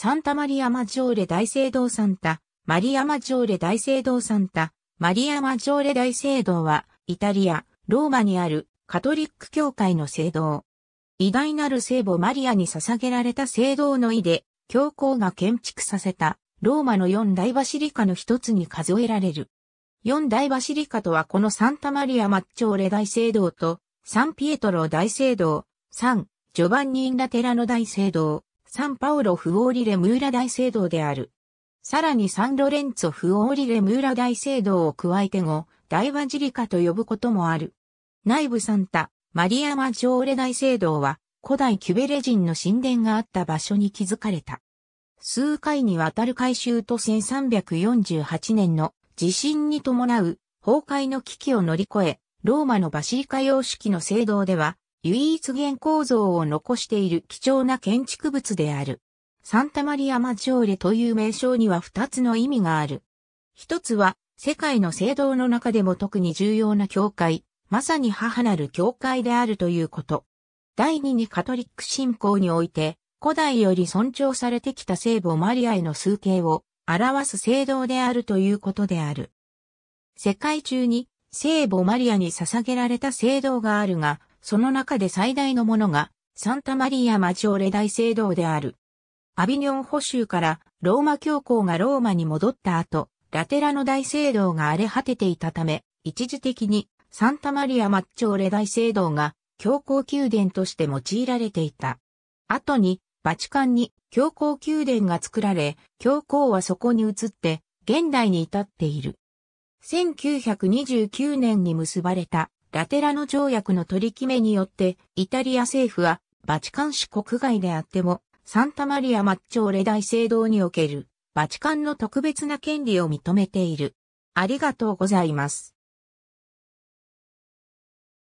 サンタマリアマジョーレ大聖堂サンタ、マリアマジョーレ大聖堂サンタ、マリアマジョーレ大聖堂は、イタリア、ローマにあるカトリック教会の聖堂。偉大なる聖母マリアに捧げられた聖堂の意で、教皇が建築させた、ローマの四大バシリカの一つに数えられる。四大バシリカとはこのサンタマリア・マッチョーレ大聖堂と、サンピエトロ大聖堂、サン、ジョバンニ・ンラテラの大聖堂、サンパウロフオーリレムーラ大聖堂である。さらにサンロレンツォフオーリレムーラ大聖堂を加えて後、大バジリカと呼ぶこともある。内部サンタ、マリアマジョーレ大聖堂は、古代キュベレ人の神殿があった場所に築かれた。数回にわたる改修と1348年の地震に伴う崩壊の危機を乗り越え、ローマのバシリカ様式の聖堂では、唯一現構造を残している貴重な建築物である。サンタマリア・マジョーレという名称には二つの意味がある。一つは、世界の聖堂の中でも特に重要な教会、まさに母なる教会であるということ。第二にカトリック信仰において、古代より尊重されてきた聖母マリアへの数形を表す聖堂であるということである。世界中に聖母マリアに捧げられた聖堂があるが、その中で最大のものが、サンタマリア・マジーレ大聖堂である。アビニョン保守からローマ教皇がローマに戻った後、ラテラの大聖堂が荒れ果てていたため、一時的にサンタマリア・マッチョーレ大聖堂が教皇宮殿として用いられていた。後に、バチカンに教皇宮殿が作られ、教皇はそこに移って、現代に至っている。1929年に結ばれたラテラの条約の取り決めによって、イタリア政府は、バチカン市国外であっても、サンタマリア・マッチョーレ大聖堂における、バチカンの特別な権利を認めている。ありがとうございます。